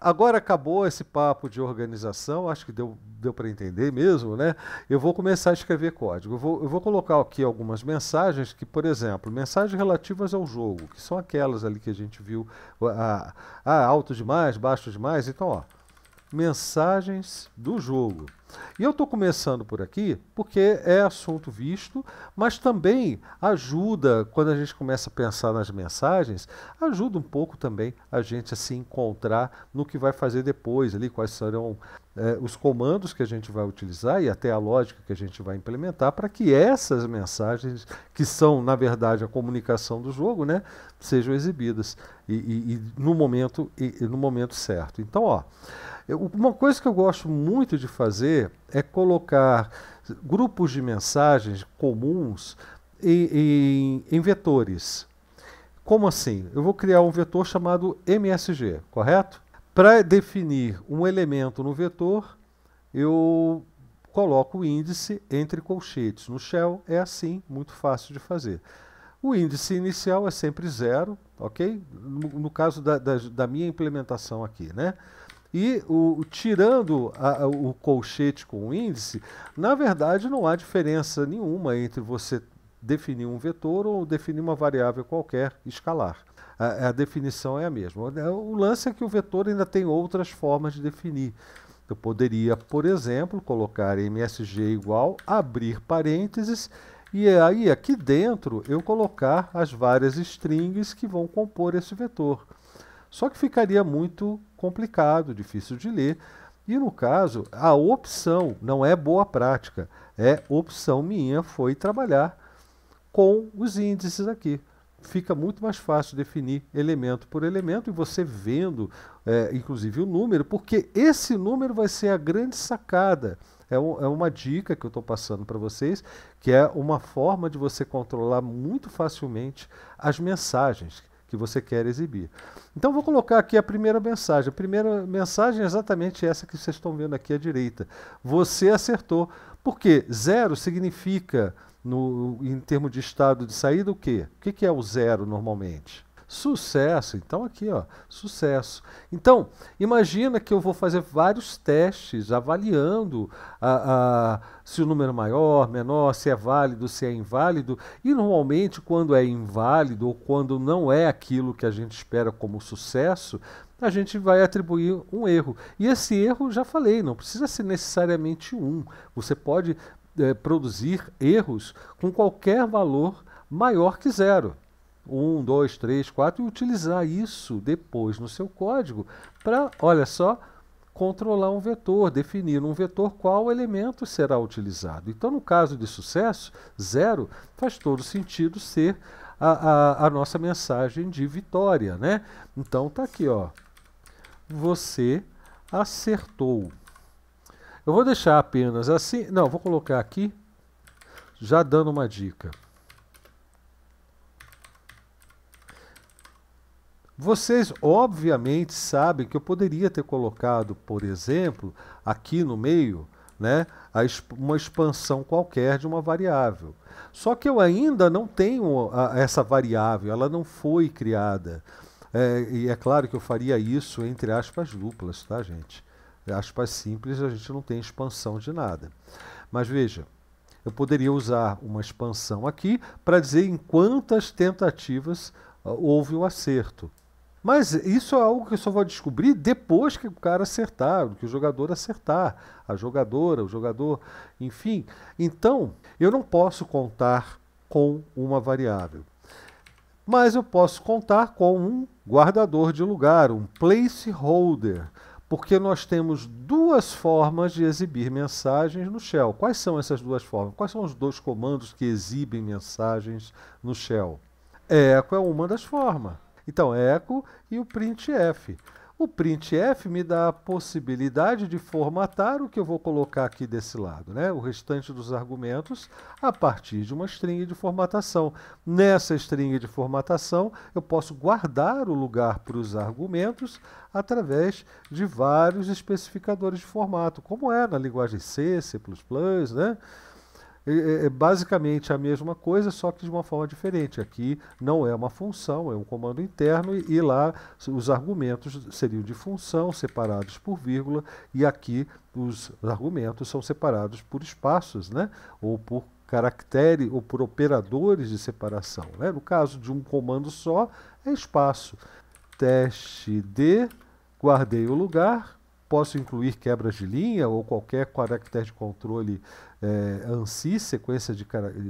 Agora acabou esse papo de organização, acho que deu, deu para entender mesmo, né? Eu vou começar a escrever código. Eu vou, eu vou colocar aqui algumas mensagens que, por exemplo, mensagens relativas ao jogo, que são aquelas ali que a gente viu, ah, ah alto demais, baixo demais. Então, ó, mensagens do jogo. E eu estou começando por aqui porque é assunto visto, mas também ajuda, quando a gente começa a pensar nas mensagens, ajuda um pouco também a gente a se encontrar no que vai fazer depois, ali, quais serão eh, os comandos que a gente vai utilizar e até a lógica que a gente vai implementar para que essas mensagens, que são, na verdade, a comunicação do jogo, né, sejam exibidas e, e, e no, momento, e, no momento certo. Então, ó, eu, uma coisa que eu gosto muito de fazer fazer é colocar grupos de mensagens comuns em, em, em vetores. Como assim? Eu vou criar um vetor chamado MSG, correto? Para definir um elemento no vetor, eu coloco o índice entre colchetes. No shell é assim, muito fácil de fazer. O índice inicial é sempre zero, ok? No, no caso da, da, da minha implementação aqui, né? E o, tirando a, o colchete com o índice, na verdade não há diferença nenhuma entre você definir um vetor ou definir uma variável qualquer escalar. A, a definição é a mesma. É, o lance é que o vetor ainda tem outras formas de definir. Eu poderia, por exemplo, colocar MSG igual, abrir parênteses, e aí aqui dentro eu colocar as várias strings que vão compor esse vetor. Só que ficaria muito complicado, difícil de ler. E no caso, a opção não é boa prática, é opção minha foi trabalhar com os índices aqui. Fica muito mais fácil definir elemento por elemento e você vendo, é, inclusive, o número, porque esse número vai ser a grande sacada. É, um, é uma dica que eu estou passando para vocês, que é uma forma de você controlar muito facilmente as mensagens que você quer exibir. Então vou colocar aqui a primeira mensagem. A primeira mensagem é exatamente essa que vocês estão vendo aqui à direita. Você acertou. Porque zero significa, no, em termos de estado de saída, o quê? O que, que é o zero normalmente? Sucesso. Então aqui, ó, sucesso. Então, imagina que eu vou fazer vários testes avaliando a, a, se o número é maior, menor, se é válido, se é inválido. E normalmente, quando é inválido ou quando não é aquilo que a gente espera como sucesso, a gente vai atribuir um erro. E esse erro, já falei, não precisa ser necessariamente um. Você pode é, produzir erros com qualquer valor maior que zero. 1, 2, 3, 4 e utilizar isso depois no seu código para, olha só, controlar um vetor, definir um vetor qual elemento será utilizado. Então, no caso de sucesso, zero, faz todo sentido ser a, a, a nossa mensagem de vitória, né? Então, tá aqui, ó. Você acertou. Eu vou deixar apenas assim, não, vou colocar aqui, já dando uma dica. Vocês obviamente sabem que eu poderia ter colocado, por exemplo, aqui no meio, né, uma expansão qualquer de uma variável. Só que eu ainda não tenho a, essa variável, ela não foi criada. É, e é claro que eu faria isso entre aspas duplas, tá, gente? Aspas simples, a gente não tem expansão de nada. Mas veja, eu poderia usar uma expansão aqui para dizer em quantas tentativas ah, houve o um acerto. Mas isso é algo que eu só vou descobrir depois que o cara acertar, que o jogador acertar, a jogadora, o jogador, enfim. Então, eu não posso contar com uma variável. Mas eu posso contar com um guardador de lugar, um placeholder, porque nós temos duas formas de exibir mensagens no shell. Quais são essas duas formas? Quais são os dois comandos que exibem mensagens no shell? Echo é uma das formas. Então, echo e o printf. O printf me dá a possibilidade de formatar o que eu vou colocar aqui desse lado, né? o restante dos argumentos, a partir de uma string de formatação. Nessa string de formatação, eu posso guardar o lugar para os argumentos através de vários especificadores de formato, como é na linguagem C, C++, né? É, é, é, basicamente a mesma coisa, só que de uma forma diferente. Aqui não é uma função, é um comando interno e, e lá os argumentos seriam de função separados por vírgula e aqui os argumentos são separados por espaços, né? Ou por caractere ou por operadores de separação. Né? No caso de um comando só, é espaço. Teste de, guardei o lugar, Posso incluir quebras de linha ou qualquer caractere de controle é, eh, ANSI, sequência de,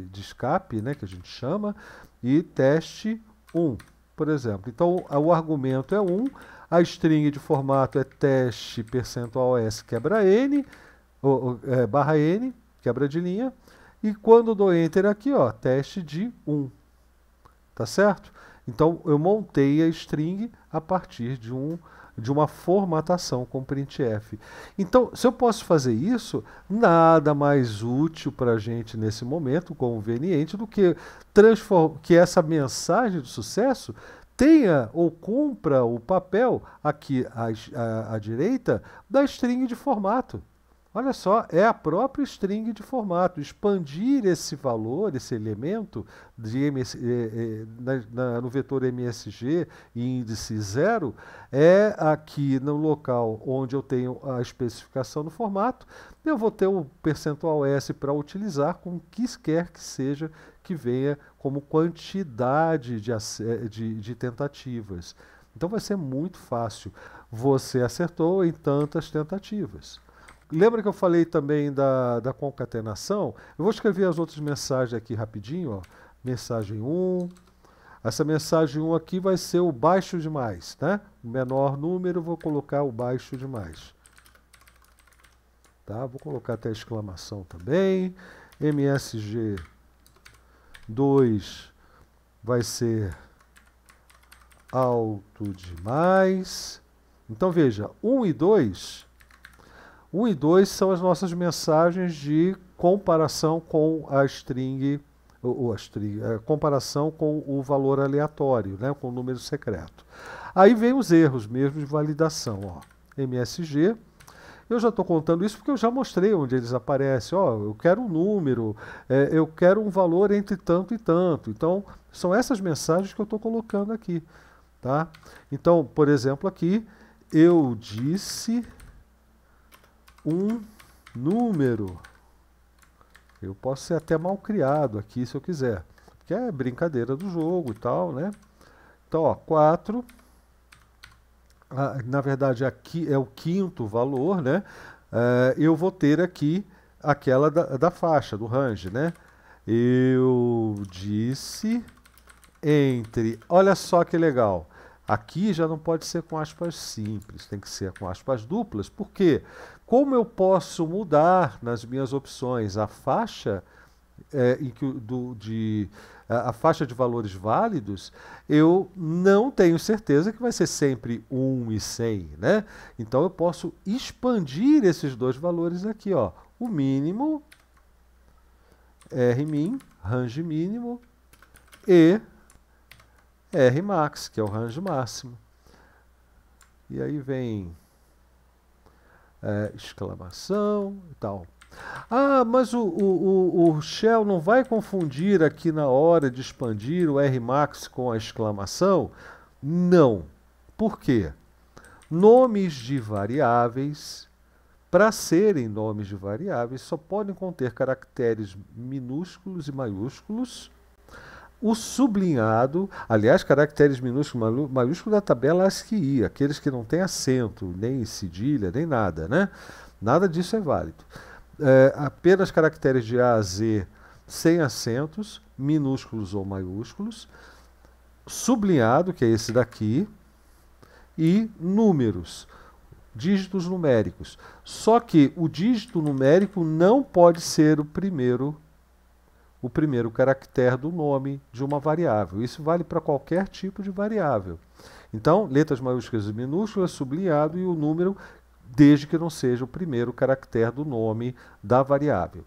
de escape, né, que a gente chama, e teste 1, por exemplo. Então, o argumento é 1, a string de formato é teste percentual s quebra n, ou, é, eh, barra n, quebra de linha, e quando dou enter aqui, ó, teste de 1, tá certo? Então, eu montei a string a partir de um de uma formatação com printf. Então, se eu posso fazer isso, nada mais útil para a gente nesse momento, conveniente, do que que essa mensagem de sucesso tenha ou cumpra o papel aqui à, à, à direita da string de formato. Olha só, é a própria string de formato. Expandir esse valor, esse elemento de MS, é, é, na, na, no vetor MSG e índice zero é aqui no local onde eu tenho a especificação no formato. Eu vou ter o um percentual S para utilizar com que quer que seja que venha como quantidade de, é, de, de tentativas. Então vai ser muito fácil. Você acertou em tantas tentativas. Lembra que eu falei também da, da concatenação? Eu vou escrever as outras mensagens aqui rapidinho. Ó. Mensagem 1. Essa mensagem 1 aqui vai ser o baixo demais, né? menor número, vou colocar o baixo demais. Tá? Vou colocar até exclamação também. MSG 2 vai ser alto demais. Então veja, 1 e 2 1 e 2 são as nossas mensagens de comparação com a string, ou a string, a é, comparação com o valor aleatório, né, com o número secreto. Aí vem os erros mesmo de validação, ó. MSG. Eu já estou contando isso porque eu já mostrei onde eles aparecem. Ó, eu quero um número, é, eu quero um valor entre tanto e tanto. Então, são essas mensagens que eu estou colocando aqui. Tá? Então, por exemplo, aqui eu disse um número. Eu posso ser até mal criado aqui se eu quiser, que é brincadeira do jogo e tal, né? Então, ó, 4, ah, na verdade aqui é o quinto valor, né? Eh, eu vou ter aqui aquela da, da faixa, do range, né? Eu disse entre, olha só que legal, Aqui já não pode ser com aspas simples, tem que ser com aspas duplas. Por quê? Como eu posso mudar nas minhas opções a faixa é, em que, do, de, a, a, faixa de valores válidos, eu não tenho certeza que vai ser sempre 1 e 100, né? Então eu posso expandir esses dois valores aqui, ó. O mínimo, Rmin, range mínimo, e Rmax, que é o range máximo. E aí vem é, exclamação e tal. Ah, mas o, o, o, Shell não vai confundir aqui na hora de expandir o Rmax com a exclamação? Não. Por quê? Nomes de variáveis, para serem nomes de variáveis, só podem conter caracteres minúsculos e maiúsculos o sublinhado, aliás, caracteres minúsculos maiúsculos da tabela ASCII, aqueles que não têm acento, nem cedilha, nem nada, né? Nada disso é válido. É, apenas caracteres de A a Z sem acentos, minúsculos ou maiúsculos, sublinhado, que é esse daqui, e números, dígitos numéricos. Só que o dígito numérico não pode ser o primeiro o primeiro caractere do nome de uma variável. Isso vale para qualquer tipo de variável. Então, letras maiúsculas e minúsculas, sublinhado e o número, desde que não seja o primeiro caractere do nome da variável.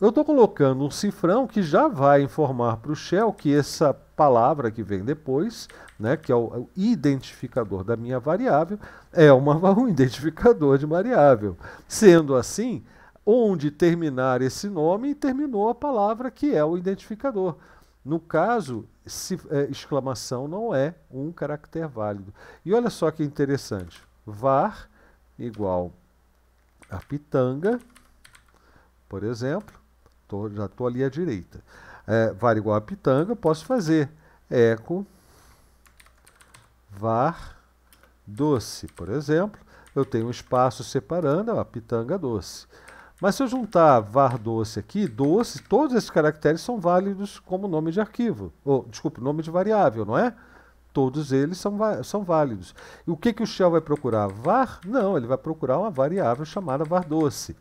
Eu estou colocando um cifrão que já vai informar para o Shell que essa palavra que vem depois, né, que é o, identificador da minha variável, é uma, um identificador de variável. Sendo assim, onde terminar esse nome e terminou a palavra que é o identificador. No caso, se, é, exclamação não é um caractere válido. E olha só que interessante. var igual a pitanga, por exemplo, tô, já estou ali à direita. É, var igual a pitanga, posso fazer eco var doce, por exemplo. Eu tenho um espaço separando a pitanga doce. Mas se eu juntar var doce aqui, doce, todos esses caracteres são válidos como nome de arquivo. Ou, desculpe, nome de variável, não é? Todos eles são, são válidos. E o que, que o Shell vai procurar? Var? Não, ele vai procurar uma variável chamada var doce.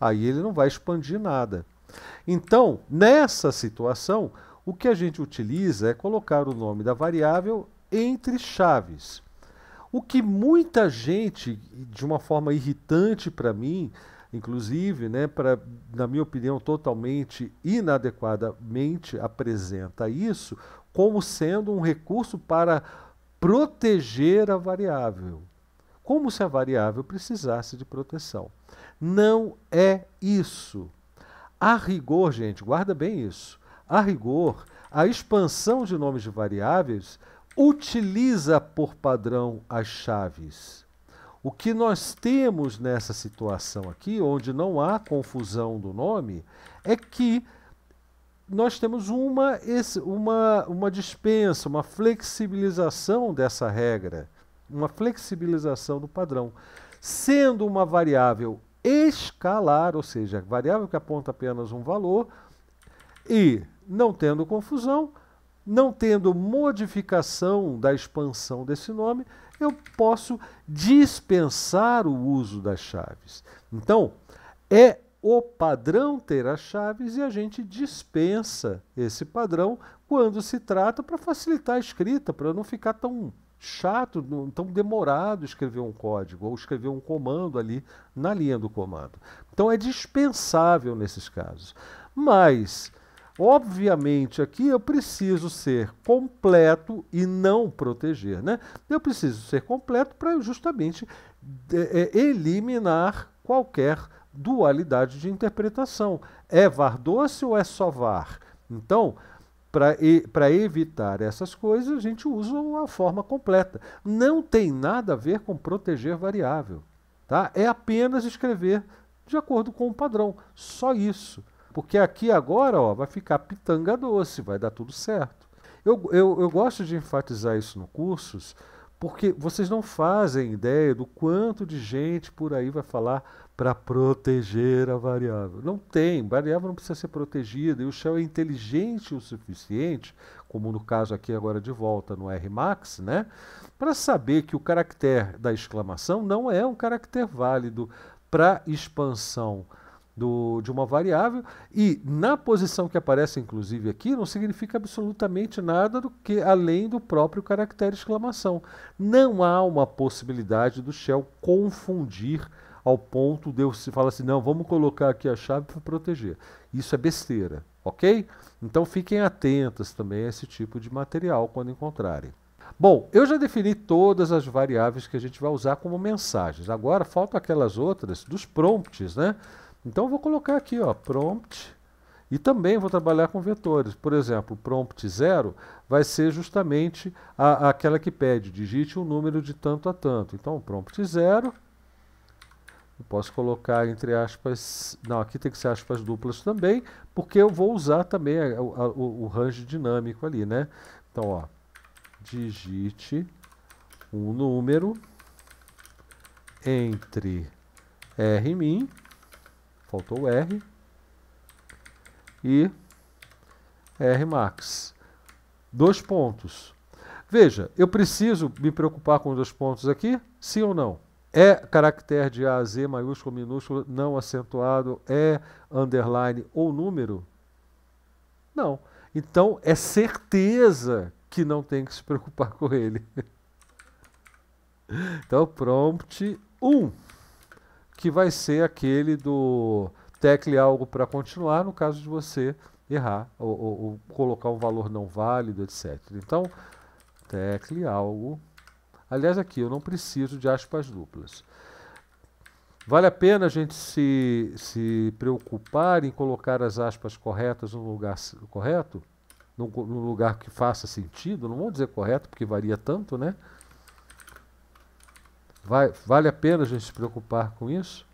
Aí ele não vai expandir nada. Então, nessa situação, o que a gente utiliza é colocar o nome da variável entre chaves. O que muita gente, de uma forma irritante para mim, inclusive, né, pra, na minha opinião, totalmente inadequadamente apresenta isso como sendo um recurso para proteger a variável. Como se a variável precisasse de proteção. Não é isso. A rigor, gente, guarda bem isso. A rigor, a expansão de nomes de variáveis utiliza por padrão as chaves. O que nós temos nessa situação aqui, onde não há confusão do nome, é que nós temos uma, uma, uma dispensa, uma flexibilização dessa regra, uma flexibilização do padrão, sendo uma variável escalar, ou seja, variável que aponta apenas um valor, e não tendo confusão, não tendo modificação da expansão desse nome, eu posso dispensar o uso das chaves. Então, é o padrão ter as chaves e a gente dispensa esse padrão quando se trata para facilitar a escrita, para não ficar tão chato, tão demorado escrever um código ou escrever um comando ali na linha do comando. Então é dispensável nesses casos. Mas Obviamente, aqui eu preciso ser completo e não proteger. Né? Eu preciso ser completo para justamente é, é, eliminar qualquer dualidade de interpretação. É var doce ou é só var? Então, para evitar essas coisas, a gente usa a forma completa. Não tem nada a ver com proteger variável. Tá? É apenas escrever de acordo com o padrão. Só isso. Porque aqui agora ó, vai ficar pitanga doce, vai dar tudo certo. Eu, eu, eu gosto de enfatizar isso no cursos, porque vocês não fazem ideia do quanto de gente por aí vai falar para proteger a variável. Não tem, variável não precisa ser protegida, e o Shell é inteligente o suficiente, como no caso aqui agora de volta no Rmax, né, para saber que o caractere da exclamação não é um caractere válido para expansão do, de uma variável, e na posição que aparece, inclusive, aqui, não significa absolutamente nada do que além do próprio caractere exclamação. Não há uma possibilidade do Shell confundir ao ponto de eu se falar assim, não, vamos colocar aqui a chave para proteger. Isso é besteira, ok? Então fiquem atentas também a esse tipo de material quando encontrarem. Bom, eu já defini todas as variáveis que a gente vai usar como mensagens. Agora faltam aquelas outras dos prompts, né? Então eu vou colocar aqui, ó, prompt, e também vou trabalhar com vetores. Por exemplo, prompt 0 vai ser justamente a, aquela que pede, digite um número de tanto a tanto. Então, prompt 0, eu posso colocar entre aspas, não, aqui tem que ser aspas duplas também, porque eu vou usar também a, a, o, o range dinâmico ali, né? Então, ó, digite um número entre rmin faltou o R, e R max. Dois pontos. Veja, eu preciso me preocupar com os dois pontos aqui? Sim ou não? É caractere de A a Z, maiúsculo, minúsculo, não acentuado, é underline ou número? Não. Então, é certeza que não tem que se preocupar com ele. Então, prompt 1. Um que vai ser aquele do tecle algo para continuar, no caso de você errar ou, ou, ou, colocar um valor não válido, etc. Então, tecle algo. Aliás, aqui eu não preciso de aspas duplas. Vale a pena a gente se, se preocupar em colocar as aspas corretas no lugar correto? no lugar que faça sentido? Não vou dizer correto, porque varia tanto, né? Vai, vale a pena a gente se preocupar com isso?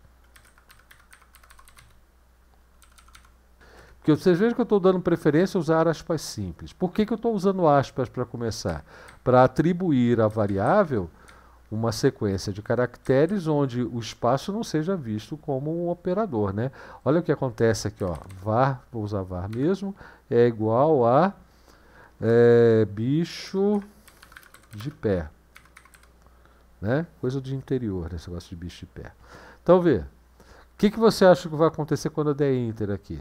Porque vocês vejam que eu estou dando preferência a usar aspas simples. Por que, que eu estou usando aspas para começar? Para atribuir à variável uma sequência de caracteres onde o espaço não seja visto como um operador, né? Olha o que acontece aqui, ó. var, vou usar var mesmo, é igual a é, bicho de pé. Né? Coisa do interior, né? esse negócio de bicho de pé. Então vê. O que, que você acha que vai acontecer quando eu der Enter aqui?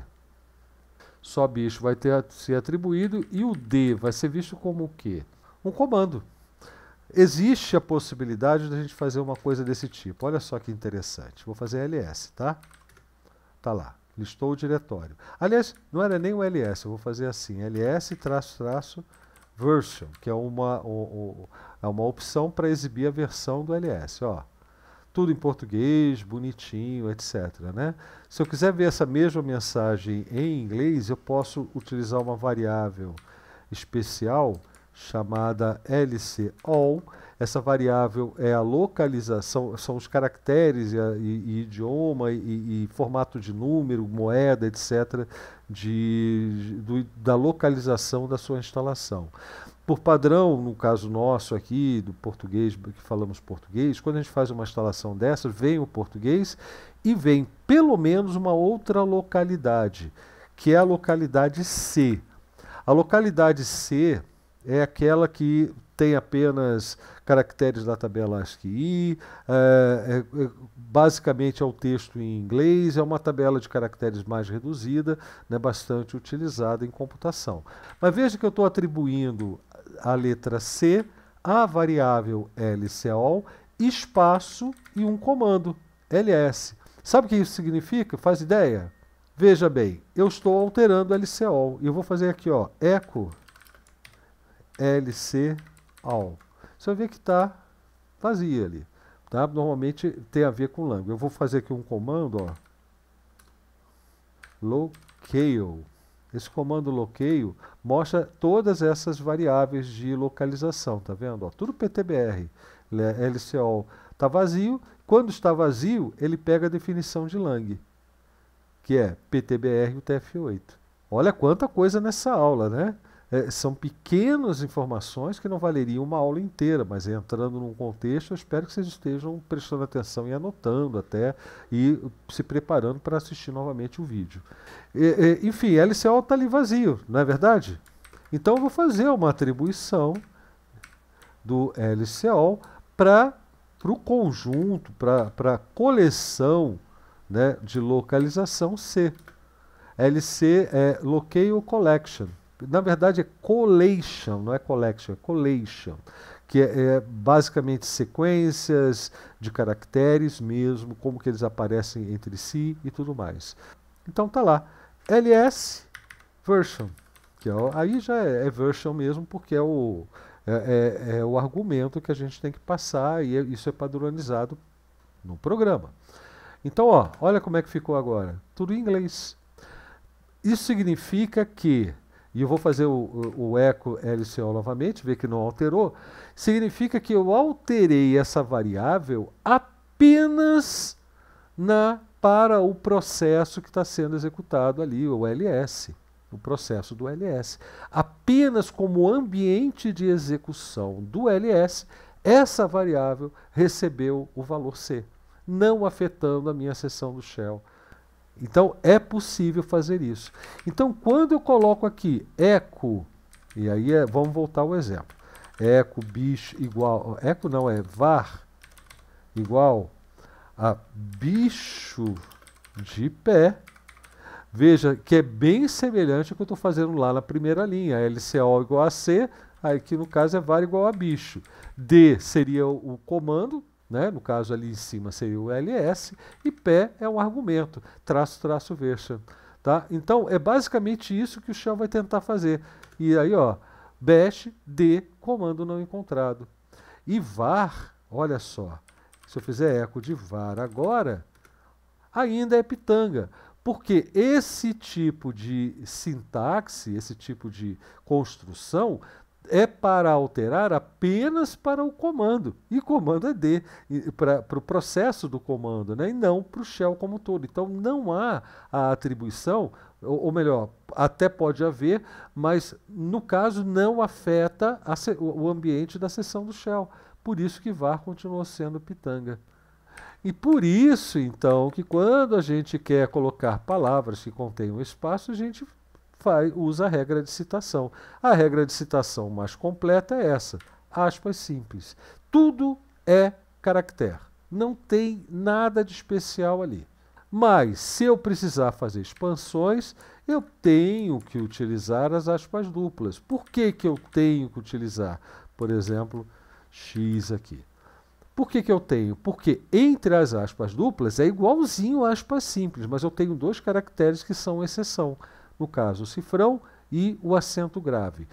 Só bicho vai ter, ser atribuído e o D vai ser visto como o quê? Um comando. Existe a possibilidade de a gente fazer uma coisa desse tipo. Olha só que interessante. Vou fazer ls, tá? Tá lá. Listou o diretório. Aliás, não era nem o ls. Eu vou fazer assim. ls traço traço version, que é uma, é uma opção para exibir a versão do LS. Ó. Tudo em português, bonitinho, etc. Né? Se eu quiser ver essa mesma mensagem em inglês, eu posso utilizar uma variável especial chamada LC All. Essa variável é a localização, são os caracteres e, e, e idioma e, e, formato de número, moeda, etc., de, do, da localização da sua instalação. Por padrão, no caso nosso aqui, do português, que falamos português, quando a gente faz uma instalação dessa, vem o português e vem pelo menos uma outra localidade, que é a localidade C. A localidade C é aquela que tem apenas caracteres da tabela ASCII, é, é, é, basicamente é o texto em inglês, é uma tabela de caracteres mais reduzida, né, bastante utilizada em computação. Mas veja que eu estou atribuindo a letra C à variável LCOL, espaço e um comando, ls. Sabe o que isso significa? Faz ideia? Veja bem, eu estou alterando LCOL. E eu vou fazer aqui, ó, echo LC all. Você vê que está vazia ali. Tá? Normalmente tem a ver com lang. Eu vou fazer aqui um comando, ó. Locale. Esse comando locale mostra todas essas variáveis de localização, tá vendo? Ó, tudo PTBR, né? LCO está vazio. Quando está vazio, ele pega a definição de lang, que é PTBR e o TF8. Olha quanta coisa nessa aula, né? é, são pequenas informações que não valeriam uma aula inteira, mas entrando num contexto, eu espero que vocês estejam prestando atenção e anotando até e se preparando para assistir novamente o vídeo. E, e, enfim, LCO está ali vazio, não é verdade? Então eu vou fazer uma atribuição do LCO para o conjunto, para a coleção né, de localização C. LC é Locale Collection na verdade é collation, não é collection, é collation, que é, é, basicamente sequências de caracteres mesmo, como que eles aparecem entre si e tudo mais. Então tá lá, ls version, que é, aí já é, é version mesmo, porque é o, é, é, é o argumento que a gente tem que passar e é, isso é padronizado no programa. Então, ó, olha como é que ficou agora. Tudo em inglês. Isso significa que e eu vou fazer o, o, o eco LCO novamente, ver que não alterou, significa que eu alterei essa variável apenas na para o processo que está sendo executado ali, o LS, o processo do LS. Apenas como ambiente de execução do LS, essa variável recebeu o valor C, não afetando a minha sessão do shell então é possível fazer isso. Então quando eu coloco aqui eco, e aí é, vamos voltar ao exemplo, eco bicho igual, eco não é var igual a bicho de pé, veja que é bem semelhante ao que eu estou fazendo lá na primeira linha, LCO igual a C, aqui no caso é var igual a bicho. D seria o comando, né? no caso ali em cima seria o LS, e pé é um argumento, traço, traço, veja. Tá? Então, é basicamente isso que o Shell vai tentar fazer. E aí, ó, bash d comando não encontrado. E var, olha só, se eu fizer eco de var agora, ainda é pitanga, porque esse tipo de sintaxe, esse tipo de construção, é para alterar apenas para o comando. E comando é D, para o pro processo do comando, né? e não para o shell como um todo. Então não há a atribuição, ou, ou, melhor, até pode haver, mas no caso não afeta a, o ambiente da sessão do shell. Por isso que VAR continua sendo pitanga. E por isso, então, que quando a gente quer colocar palavras que contenham espaço, a gente usa a regra de citação. A regra de citação mais completa é essa, aspas simples. Tudo é caractere, não tem nada de especial ali. Mas se eu precisar fazer expansões, eu tenho que utilizar as aspas duplas. Por que, que eu tenho que utilizar, por exemplo, x aqui? Por que, que eu tenho? Porque entre as aspas duplas é igualzinho aspas simples, mas eu tenho dois caracteres que são exceção no caso o cifrão e o acento grave.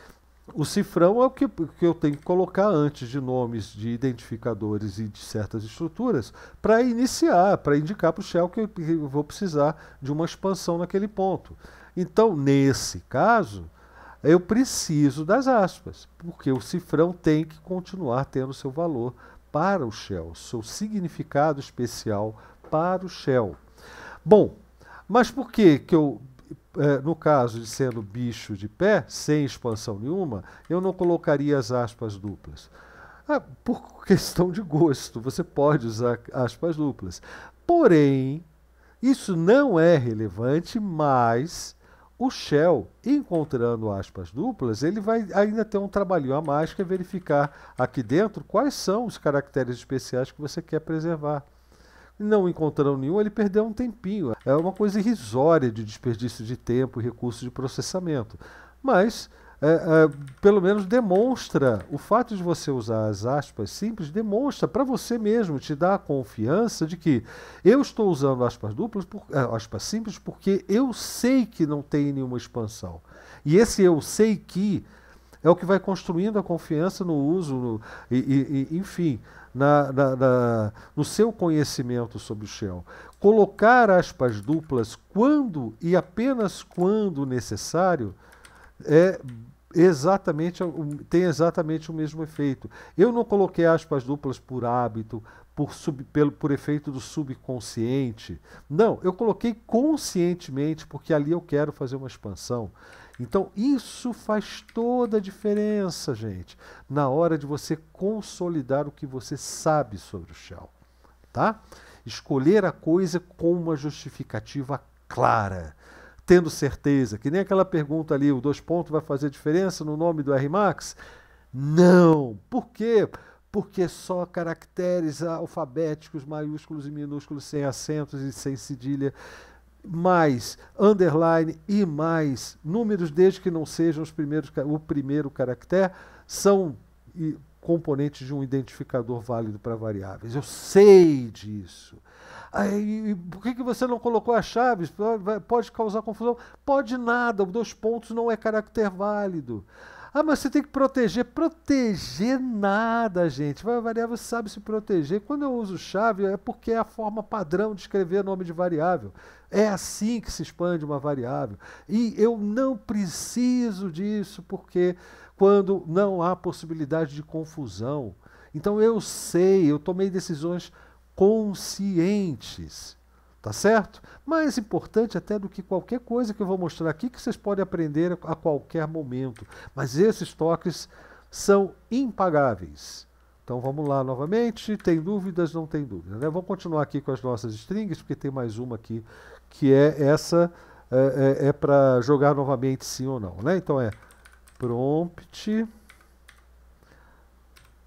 O cifrão é o que, que eu tenho que colocar antes de nomes de identificadores e de certas estruturas para iniciar, para indicar para o Shell que eu, que eu vou precisar de uma expansão naquele ponto. Então, nesse caso, eu preciso das aspas, porque o cifrão tem que continuar tendo seu valor para o Shell, seu significado especial para o Shell. Bom, mas por que, que eu é, no caso de sendo bicho de pé, sem expansão nenhuma, eu não colocaria as aspas duplas. Ah, por questão de gosto, você pode usar aspas duplas. Porém, isso não é relevante, mas o Shell, encontrando aspas duplas, ele vai ainda ter um trabalhinho a mais que é verificar aqui dentro quais são os caracteres especiais que você quer preservar não encontrando nenhum, ele perdeu um tempinho. É uma coisa irrisória de desperdício de tempo e recursos de processamento. Mas, é, é, pelo menos demonstra, o fato de você usar as aspas simples, demonstra para você mesmo, te dá a confiança de que eu estou usando aspas duplas, por, é, aspas simples, porque eu sei que não tem nenhuma expansão. E esse eu sei que é o que vai construindo a confiança no uso, no, e, e, enfim, na, na, na, no seu conhecimento sobre o Shell. Colocar aspas duplas quando e apenas quando necessário é exatamente tem exatamente o mesmo efeito. Eu não coloquei aspas duplas por hábito, por, sub, pelo, por efeito do subconsciente. Não, eu coloquei conscientemente porque ali eu quero fazer uma expansão. Então, isso faz toda a diferença, gente, na hora de você consolidar o que você sabe sobre o Shell, tá? Escolher a coisa com uma justificativa clara, tendo certeza, que nem aquela pergunta ali, o dois pontos vai fazer diferença no nome do R Max? Não. Por quê? porque só caracteres alfabéticos, maiúsculos e minúsculos, sem acentos e sem cedilha, mais underline e mais números, desde que não sejam os primeiros, o primeiro caractere, são componentes de um identificador válido para variáveis. Eu sei disso. Aí, por que, que você não colocou as chaves? Pode causar confusão. Pode nada, o dois pontos não é caractere válido. Ah, mas você tem que proteger. Proteger nada, gente. a variável sabe se proteger. Quando eu uso chave, é porque é a forma padrão de escrever nome de variável. É assim que se expande uma variável. E eu não preciso disso porque quando não há possibilidade de confusão. Então eu sei, eu tomei decisões conscientes. Tá certo? Mais importante até do que qualquer coisa que eu vou mostrar aqui, que vocês podem aprender a qualquer momento. Mas esses toques são impagáveis. Então vamos lá novamente. Tem dúvidas? Não tem dúvida. Né? Vamos continuar aqui com as nossas strings, porque tem mais uma aqui que é essa. É, é, é para jogar novamente sim ou não. Né? Então é prompt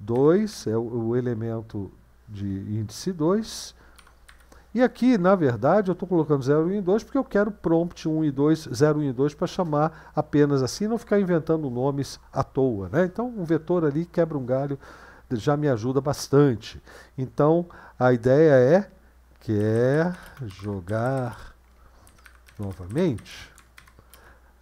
2, é o, o elemento de índice 2 e aqui, na verdade, eu estou colocando 0, 1 e 2 porque eu quero prompt 1 e 2, 0, 1 e 2 para chamar apenas assim, não ficar inventando nomes à toa. Né? Então, um vetor ali quebra um galho já me ajuda bastante. Então, a ideia é quer jogar novamente.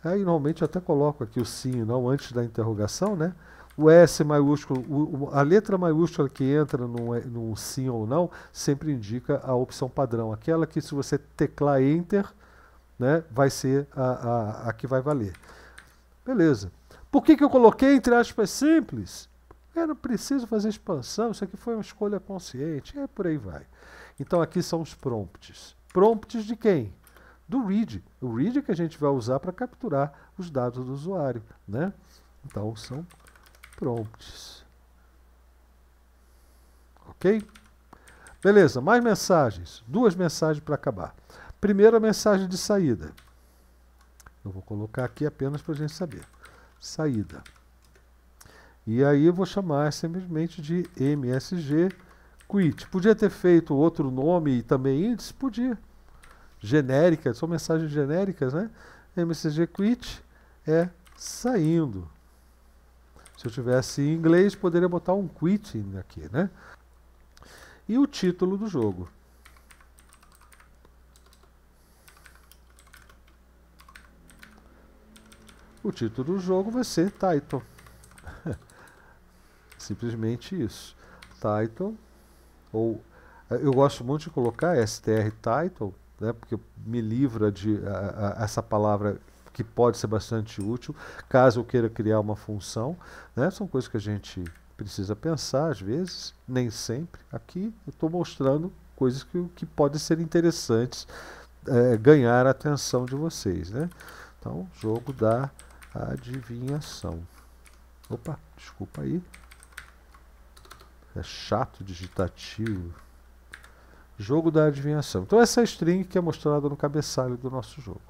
Aí, normalmente, eu até coloco aqui o sim e não antes da interrogação, né? o S maiúsculo, o, a letra maiúscula que entra no, é, no sim ou não, sempre indica a opção padrão, aquela que se você teclar Enter, né, vai ser a, a, a que vai valer. Beleza. Por que, que eu coloquei entre aspas simples? Era preciso fazer expansão, isso aqui foi uma escolha consciente, é por aí vai. Então aqui são os prompts. Prompts de quem? Do read. O read é que a gente vai usar para capturar os dados do usuário, né? Então são prompts. Ok? Beleza, mais mensagens. Duas mensagens para acabar. Primeiro, a mensagem de saída. Eu vou colocar aqui apenas para a gente saber. Saída. E aí eu vou chamar simplesmente de MSG quit. Podia ter feito outro nome e também índice? Podia. Genérica, são mensagens genéricas, né? MSG quit é saindo. Se eu tivesse em inglês, poderia botar um quitting aqui, né? E o título do jogo. O título do jogo vai ser Title. Simplesmente isso. Title ou eh, eu gosto muito de colocar str title, né, porque me livra de a, eh, a, eh, essa palavra que pode ser bastante útil, caso eu queira criar uma função. Né? São coisas que a gente precisa pensar, às vezes, nem sempre. Aqui eu estou mostrando coisas que, que podem ser interessantes é, ganhar a atenção de vocês. Né? Então, jogo da adivinhação. Opa, desculpa aí. É chato digitativo. Jogo da adivinhação. Então essa é string que é mostrada no cabeçalho do nosso jogo.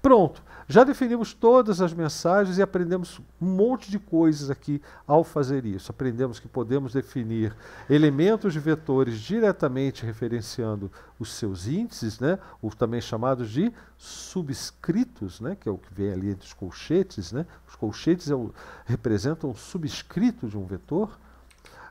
Pronto, já definimos todas as mensagens e aprendemos um monte de coisas aqui ao fazer isso. Aprendemos que podemos definir elementos de vetores diretamente referenciando os seus índices, né, ou também chamados de subscritos, né, que é o que vem ali entre os colchetes. Né. Os colchetes é o, representam um subscrito de um vetor.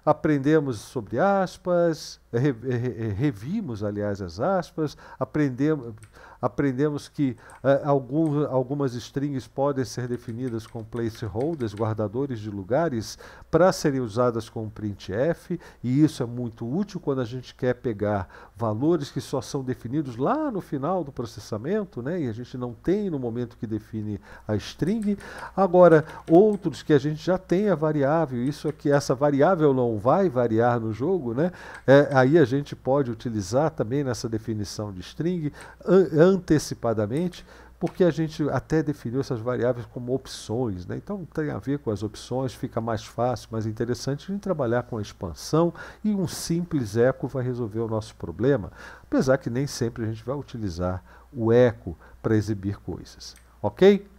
Aprendemos sobre aspas, é, é, é, revimos, aliás, as aspas, aprendemos, aprendemos que uh, algum, algumas strings podem ser definidas com placeholders, guardadores de lugares, para serem usadas com printf, e isso é muito útil quando a gente quer pegar valores que só são definidos lá no final do processamento, né, e a gente não tem no momento que define a string. Agora, outros que a gente já tem a variável, isso aqui, essa variável não vai variar no jogo, né, é, aí a gente pode utilizar também nessa definição de string an antecipadamente, porque a gente até definiu essas variáveis como opções. Né? Então tem a ver com as opções, fica mais fácil, mais interessante gente trabalhar com a expansão e um simples eco vai resolver o nosso problema, apesar que nem sempre a gente vai utilizar o eco para exibir coisas. Ok?